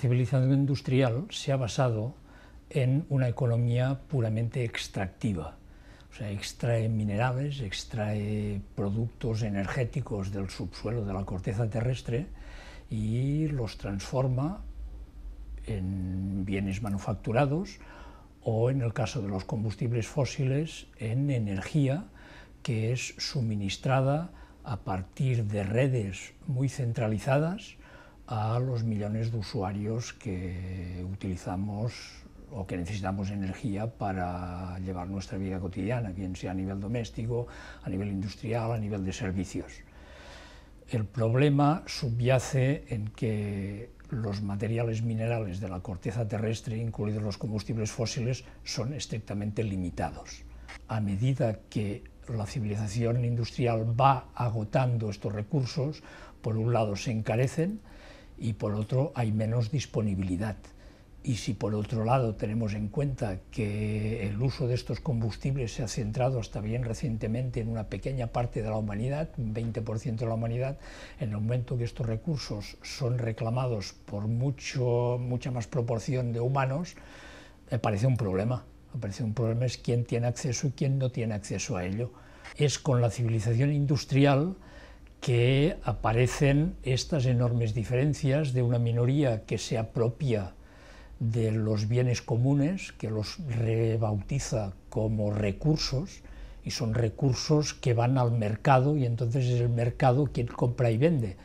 civilización industrial se ha basado en una economía puramente extractiva. O sea, extrae minerales, extrae productos energéticos del subsuelo, de la corteza terrestre, y los transforma en bienes manufacturados o, en el caso de los combustibles fósiles, en energía que es suministrada a partir de redes muy centralizadas a los millones de usuarios que utilizamos o que necesitamos energía para llevar nuestra vida cotidiana, bien sea a nivel doméstico, a nivel industrial, a nivel de servicios. El problema subyace en que los materiales minerales de la corteza terrestre, incluidos los combustibles fósiles, son estrictamente limitados. A medida que la civilización industrial va agotando estos recursos, por un lado se encarecen, y por otro hay menos disponibilidad. Y si por otro lado tenemos en cuenta que el uso de estos combustibles se ha centrado hasta bien recientemente en una pequeña parte de la humanidad, un 20% de la humanidad, en el momento que estos recursos son reclamados por mucho, mucha más proporción de humanos, me parece un problema. Me parece un problema es quién tiene acceso y quién no tiene acceso a ello. Es con la civilización industrial que aparecen estas enormes diferencias de una minoría que se apropia de los bienes comunes, que los rebautiza como recursos, y son recursos que van al mercado y entonces es el mercado quien compra y vende.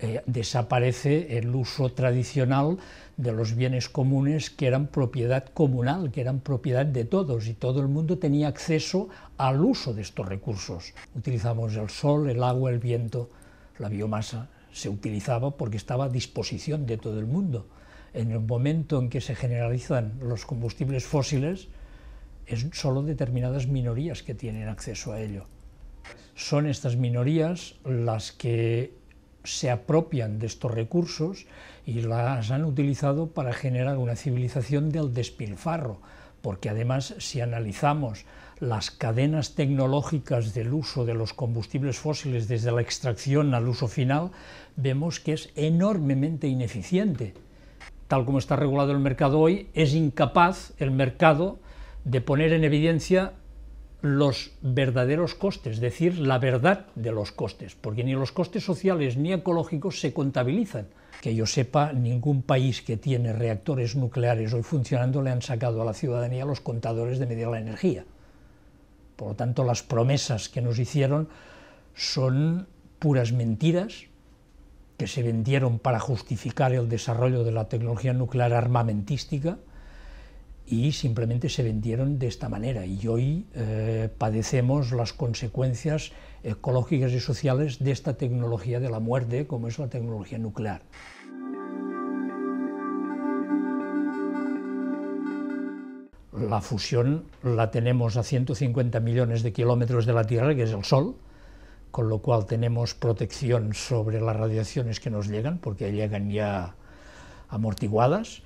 Eh, desaparece el uso tradicional de los bienes comunes que eran propiedad comunal, que eran propiedad de todos y todo el mundo tenía acceso al uso de estos recursos. Utilizamos el sol, el agua, el viento, la biomasa se utilizaba porque estaba a disposición de todo el mundo. En el momento en que se generalizan los combustibles fósiles, es solo determinadas minorías que tienen acceso a ello. Son estas minorías las que se apropian de estos recursos y las han utilizado para generar una civilización del despilfarro, porque además si analizamos las cadenas tecnológicas del uso de los combustibles fósiles desde la extracción al uso final, vemos que es enormemente ineficiente. Tal como está regulado el mercado hoy, es incapaz el mercado de poner en evidencia los verdaderos costes, es decir, la verdad de los costes, porque ni los costes sociales ni ecológicos se contabilizan. Que yo sepa, ningún país que tiene reactores nucleares hoy funcionando le han sacado a la ciudadanía los contadores de medir la energía. Por lo tanto, las promesas que nos hicieron son puras mentiras que se vendieron para justificar el desarrollo de la tecnología nuclear armamentística, y simplemente se vendieron de esta manera y hoy eh, padecemos las consecuencias ecológicas y sociales de esta tecnología de la muerte como es la tecnología nuclear. La fusión la tenemos a 150 millones de kilómetros de la Tierra, que es el Sol, con lo cual tenemos protección sobre las radiaciones que nos llegan, porque llegan ya amortiguadas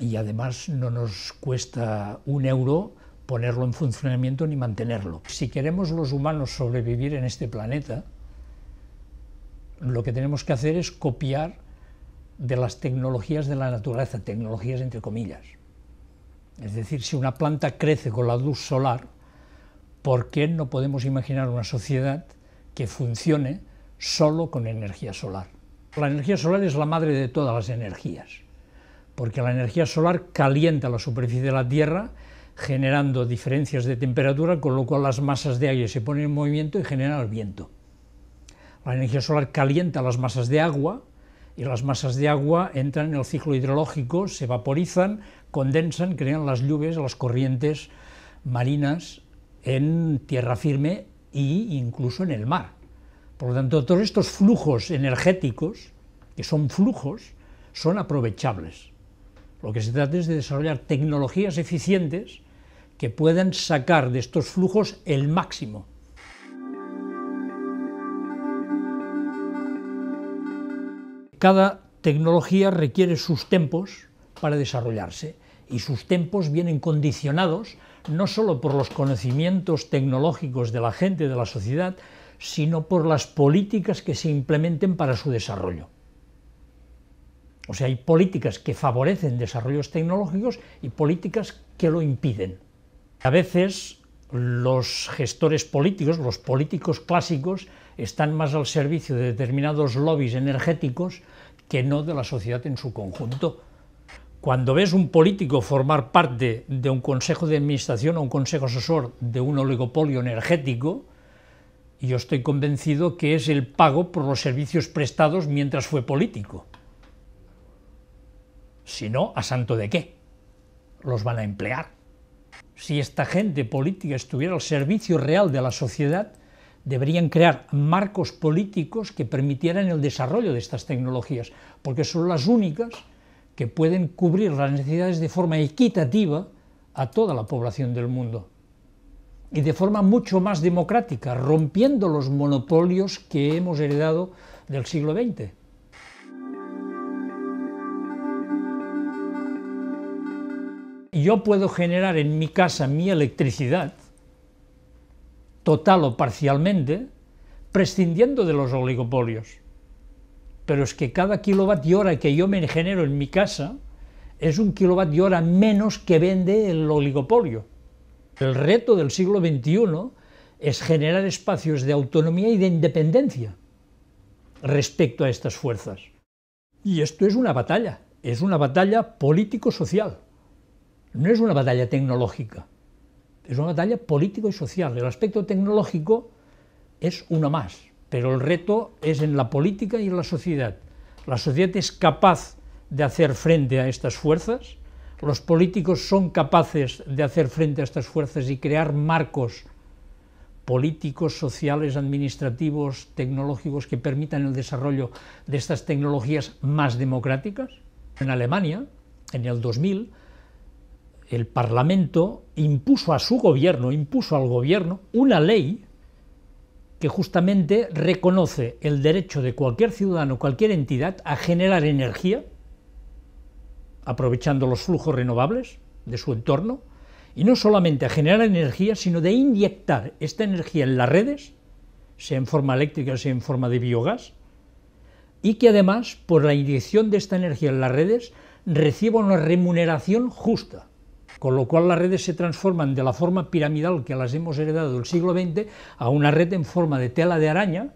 y además no nos cuesta un euro ponerlo en funcionamiento ni mantenerlo. Si queremos los humanos sobrevivir en este planeta, lo que tenemos que hacer es copiar de las tecnologías de la naturaleza, tecnologías entre comillas. Es decir, si una planta crece con la luz solar, ¿por qué no podemos imaginar una sociedad que funcione solo con energía solar? La energía solar es la madre de todas las energías porque la energía solar calienta la superficie de la Tierra generando diferencias de temperatura, con lo cual las masas de aire se ponen en movimiento y generan el viento. La energía solar calienta las masas de agua y las masas de agua entran en el ciclo hidrológico, se vaporizan, condensan, crean las lluvias, las corrientes marinas en tierra firme e incluso en el mar. Por lo tanto, todos estos flujos energéticos, que son flujos, son aprovechables. Lo que se trata es de desarrollar tecnologías eficientes que puedan sacar de estos flujos el máximo. Cada tecnología requiere sus tempos para desarrollarse y sus tempos vienen condicionados no solo por los conocimientos tecnológicos de la gente, de la sociedad, sino por las políticas que se implementen para su desarrollo. O sea, hay políticas que favorecen desarrollos tecnológicos y políticas que lo impiden. A veces los gestores políticos, los políticos clásicos, están más al servicio de determinados lobbies energéticos que no de la sociedad en su conjunto. Cuando ves un político formar parte de un consejo de administración o un consejo asesor de un oligopolio energético, yo estoy convencido que es el pago por los servicios prestados mientras fue político. Si no, ¿a santo de qué? Los van a emplear. Si esta gente política estuviera al servicio real de la sociedad, deberían crear marcos políticos que permitieran el desarrollo de estas tecnologías, porque son las únicas que pueden cubrir las necesidades de forma equitativa a toda la población del mundo y de forma mucho más democrática, rompiendo los monopolios que hemos heredado del siglo XX. yo puedo generar en mi casa mi electricidad, total o parcialmente, prescindiendo de los oligopolios. Pero es que cada kilovatio hora que yo me genero en mi casa es un kilovatio hora menos que vende el oligopolio. El reto del siglo XXI es generar espacios de autonomía y de independencia respecto a estas fuerzas. Y esto es una batalla, es una batalla político-social. No es una batalla tecnológica, es una batalla político y social. El aspecto tecnológico es uno más, pero el reto es en la política y en la sociedad. La sociedad es capaz de hacer frente a estas fuerzas, los políticos son capaces de hacer frente a estas fuerzas y crear marcos políticos, sociales, administrativos, tecnológicos que permitan el desarrollo de estas tecnologías más democráticas. En Alemania, en el 2000, el Parlamento impuso a su gobierno, impuso al gobierno una ley que justamente reconoce el derecho de cualquier ciudadano, cualquier entidad a generar energía, aprovechando los flujos renovables de su entorno, y no solamente a generar energía, sino de inyectar esta energía en las redes, sea en forma eléctrica, sea en forma de biogás, y que además, por la inyección de esta energía en las redes, reciba una remuneración justa con lo cual las redes se transforman de la forma piramidal que las hemos heredado del siglo XX a una red en forma de tela de araña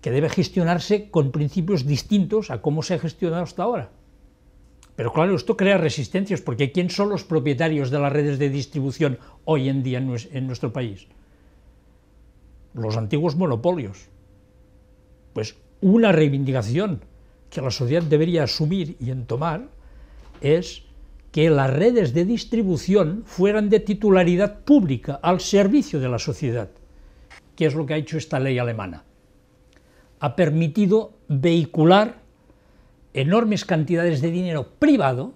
que debe gestionarse con principios distintos a cómo se ha gestionado hasta ahora. Pero claro, esto crea resistencias, porque ¿quién son los propietarios de las redes de distribución hoy en día en nuestro país? Los antiguos monopolios. Pues una reivindicación que la sociedad debería asumir y entomar es que las redes de distribución fueran de titularidad pública al servicio de la sociedad, que es lo que ha hecho esta ley alemana. Ha permitido vehicular enormes cantidades de dinero privado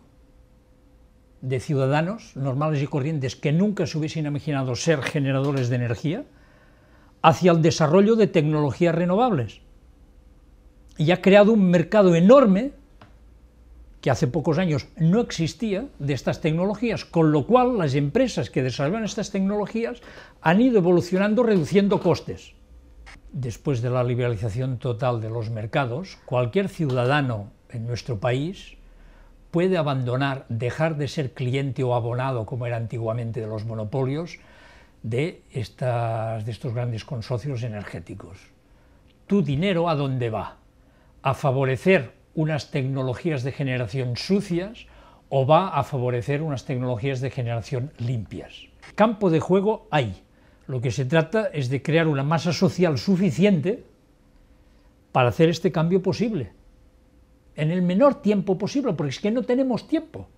de ciudadanos normales y corrientes que nunca se hubiesen imaginado ser generadores de energía hacia el desarrollo de tecnologías renovables. Y ha creado un mercado enorme que hace pocos años no existía de estas tecnologías, con lo cual las empresas que desarrollan estas tecnologías han ido evolucionando reduciendo costes. Después de la liberalización total de los mercados, cualquier ciudadano en nuestro país puede abandonar, dejar de ser cliente o abonado, como era antiguamente de los monopolios, de, estas, de estos grandes consorcios energéticos. Tu dinero a dónde va? A favorecer unas tecnologías de generación sucias o va a favorecer unas tecnologías de generación limpias. Campo de juego hay. Lo que se trata es de crear una masa social suficiente para hacer este cambio posible, en el menor tiempo posible, porque es que no tenemos tiempo.